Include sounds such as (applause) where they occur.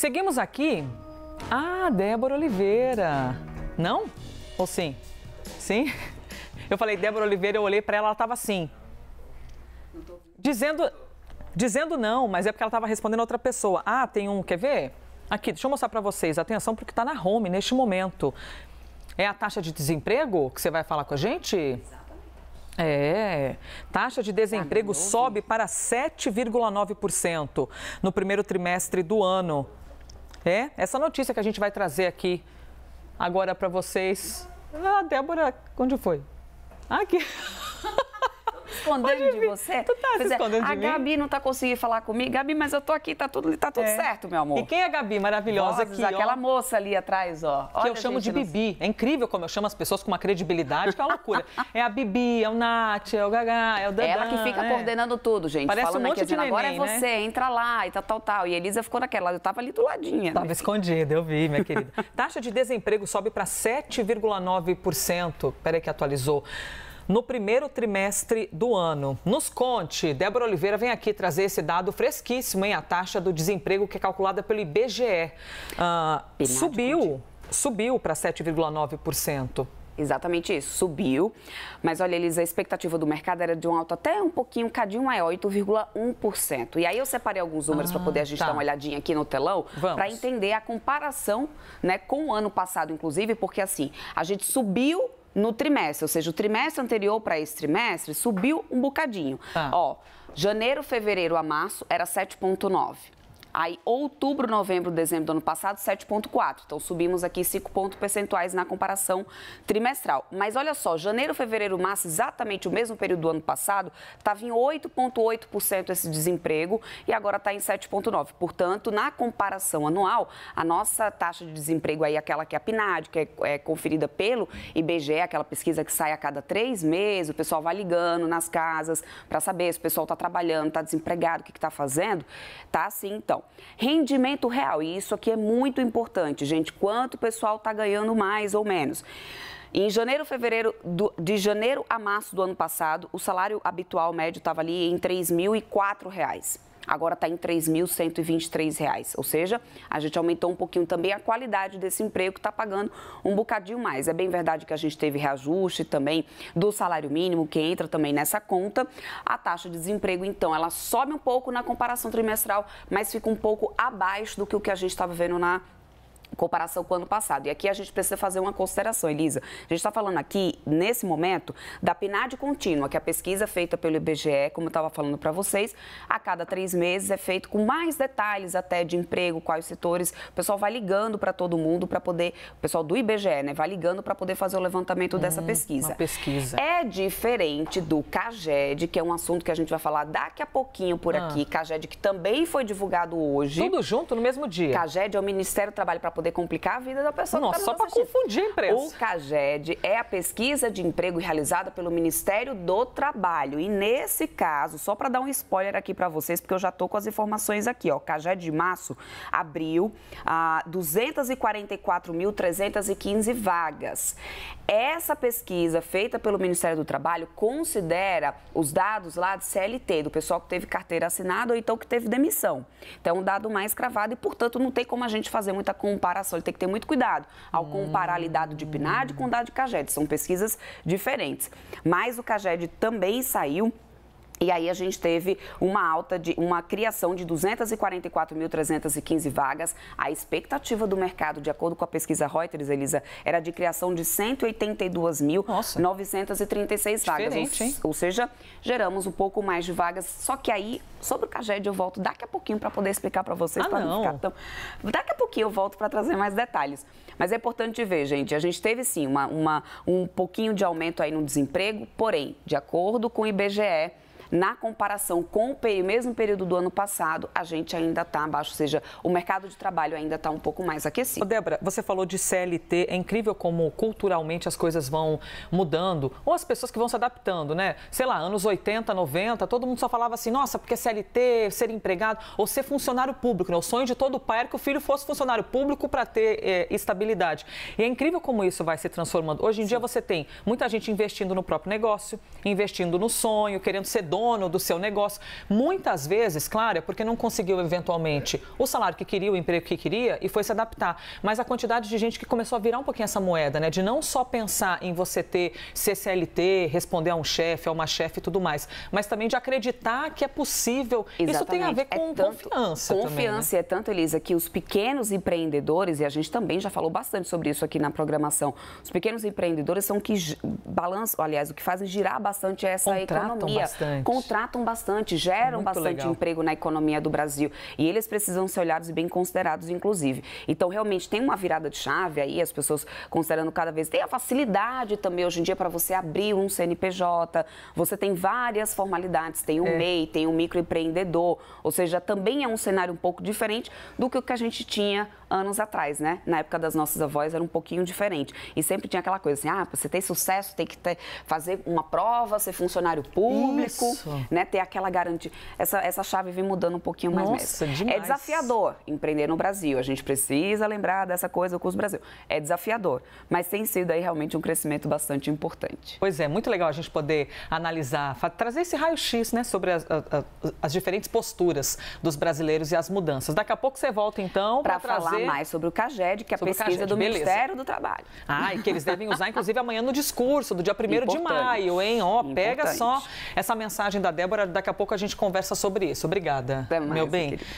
Seguimos aqui. Ah, Débora Oliveira. Não? Ou sim? Sim? Eu falei Débora Oliveira, eu olhei para ela, ela estava assim. Dizendo, dizendo não, mas é porque ela estava respondendo a outra pessoa. Ah, tem um, quer ver? Aqui, deixa eu mostrar para vocês. Atenção porque está na home neste momento. É a taxa de desemprego que você vai falar com a gente? É, taxa de desemprego ah, sobe para 7,9% no primeiro trimestre do ano. É, essa notícia que a gente vai trazer aqui agora para vocês. Ah, Débora, onde foi? Aqui. (laughs) escondendo de você. Tu tá se de mim? A Gabi não tá conseguindo falar comigo. Gabi, mas eu tô aqui, tá tudo, tá tudo é. certo, meu amor. E quem é a Gabi maravilhosa aqui, Aquela ó, moça ali atrás, ó. que Olha, eu chamo de não... Bibi. É incrível como eu chamo as pessoas com uma credibilidade que é uma loucura. (laughs) é a Bibi, é o Nath, é o Gagá, é o Dandan. ela que fica é. coordenando tudo, gente. Parece um monte aqui, de neném, agora é né? você, entra lá e tal, tal, tal. E a Elisa ficou naquela, eu tava ali do ladinho. Né? Tava escondida, eu vi, minha querida. (laughs) Taxa de desemprego sobe para 7,9%. Peraí que atualizou no primeiro trimestre do ano. Nos conte, Débora Oliveira vem aqui trazer esse dado fresquíssimo, hein? A taxa do desemprego que é calculada pelo IBGE ah, subiu, subiu para 7,9%. Exatamente isso, subiu. Mas olha, Elisa, a expectativa do mercado era de um alto até um pouquinho, um cadinho é maior, 8,1%. E aí eu separei alguns números ah, para poder a gente tá. dar uma olhadinha aqui no telão, para entender a comparação né, com o ano passado, inclusive, porque assim, a gente subiu no trimestre, ou seja, o trimestre anterior para esse trimestre subiu um bocadinho. Ah. Ó, janeiro, fevereiro a março era 7,9. Aí, outubro, novembro, dezembro do ano passado, 7,4. Então, subimos aqui 5 pontos percentuais na comparação trimestral. Mas olha só, janeiro, fevereiro, março, exatamente o mesmo período do ano passado, estava em 8,8% esse desemprego e agora está em 7,9%. Portanto, na comparação anual, a nossa taxa de desemprego aí, aquela que é a PNAD, que é, é, conferida pelo IBGE, aquela pesquisa que sai a cada três meses, o pessoal vai ligando nas casas para saber se o pessoal está trabalhando, está desempregado, o que está fazendo, está assim, então. Rendimento real, e isso aqui é muito importante, gente, quanto o pessoal está ganhando mais ou menos. Em janeiro, fevereiro, do, de janeiro a março do ano passado, o salário habitual médio estava ali em R$ 3.004 agora está em R$ 3.123, ou seja, a gente aumentou um pouquinho também a qualidade desse emprego que está pagando um bocadinho mais. É bem verdade que a gente teve reajuste também do salário mínimo, que entra também nessa conta. A taxa de desemprego, então, ela sobe um pouco na comparação trimestral, mas fica um pouco abaixo do que o que a gente estava vendo na comparação com o ano passado. E aqui a gente precisa fazer uma consideração, Elisa. A gente está falando aqui, nesse momento, da PNAD contínua, que é a pesquisa feita pelo IBGE, como eu estava falando para vocês, a cada três meses é feito com mais detalhes até de emprego, quais setores. O pessoal vai ligando para todo mundo para poder, o pessoal do IBGE, né, vai ligando para poder fazer o levantamento dessa hum, pesquisa. pesquisa. É diferente do CAGED, que é um assunto que a gente vai falar daqui a pouquinho por ah. aqui. CAGED, que também foi divulgado hoje. Tudo junto no mesmo dia. CAGED é o Ministério do Trabalho para poder complicar a vida da pessoa. Nossa, tá só para confundir a O CAGED é a pesquisa de emprego realizada pelo Ministério do Trabalho. E nesse caso, só para dar um spoiler aqui para vocês, porque eu já tô com as informações aqui, ó. O CAGED de março abriu ah, 244.315 vagas. Essa pesquisa feita pelo Ministério do Trabalho considera os dados lá de CLT, do pessoal que teve carteira assinada ou então que teve demissão. Então, um dado mais cravado e, portanto, não tem como a gente fazer muita comparação comparação, ele tem que ter muito cuidado ao hum. comparar ali dado de PNAD com dado de CAGED, são pesquisas diferentes. Mas o CAGED também saiu e aí a gente teve uma alta de uma criação de 244.315 vagas. A expectativa do mercado, de acordo com a pesquisa Reuters, Elisa, era de criação de 182.936 vagas. Hein? Ou, seja, geramos um pouco mais de vagas. Só que aí, sobre o Caged, eu volto daqui a pouquinho para poder explicar para vocês, ah, não ficar tão. Daqui a pouquinho eu volto para trazer mais detalhes. Mas é importante ver, gente, a gente teve sim uma, uma, um pouquinho de aumento aí no desemprego, porém, de acordo com o IBGE, na comparação com o mesmo período do ano passado, a gente ainda está abaixo, ou seja, o mercado de trabalho ainda está um pouco mais aquecido. Débora, você falou de CLT, é incrível como culturalmente as coisas vão mudando, ou as pessoas que vão se adaptando, né? Sei lá, anos 80, 90, todo mundo só falava assim, nossa, porque CLT, ser empregado, ou ser funcionário público, né? O sonho de todo pai era que o filho fosse funcionário público para ter é, estabilidade. E é incrível como isso vai se transformando. Hoje em Sim. dia você tem muita gente investindo no próprio negócio, investindo no sonho, querendo ser dono dono do seu negócio. Muitas vezes, claro, é porque não conseguiu eventualmente o salário que queria, o emprego que queria e foi se adaptar. Mas a quantidade de gente que começou a virar um pouquinho essa moeda, né? De não só pensar em você ter CCLT, responder a um chefe, a uma chefe e tudo mais, mas também de acreditar que é possível. Exatamente. Isso tem a ver é com é tanto, confiança. Confiança, também, né? é tanto, Elisa, que os pequenos empreendedores, e a gente também já falou bastante sobre isso aqui na programação, os pequenos empreendedores são que balançam, aliás, o que fazem girar bastante essa Contratam economia. Bastante contratam bastante, geram Muito bastante legal. emprego na economia do Brasil. E eles precisam ser olhados e bem considerados, inclusive. Então, realmente, tem uma virada de chave aí, as pessoas considerando cada vez. Tem a facilidade também hoje em dia para você abrir um CNPJ. Você tem várias formalidades, tem o é. MEI, tem o microempreendedor. Ou seja, também é um cenário um pouco diferente do que o que a gente tinha anos atrás, né? Na época das nossas avós era um pouquinho diferente. E sempre tinha aquela coisa assim, ah, você tem sucesso, tem que ter, fazer uma prova, ser funcionário público, Isso. né? Ter aquela garantia. Essa, essa chave vem mudando um pouquinho mais Nossa, mesmo. Demais. É desafiador empreender no Brasil. A gente precisa lembrar dessa coisa com o Brasil. É desafiador, mas tem sido aí realmente um crescimento bastante importante. Pois é, muito legal a gente poder analisar, trazer esse raio-x, né, sobre as, as, diferentes posturas dos brasileiros e as mudanças. Daqui a pouco você volta então para trazer mais sobre o CAGED, que é a pesquisa CAGED, do beleza. Ministério do Trabalho. Ah, e que eles devem usar, inclusive, amanhã no discurso, do dia 1 de maio, hein? Ó, pega só essa mensagem da Débora, daqui a pouco a gente conversa sobre isso. Obrigada, mais, meu bem. Querido.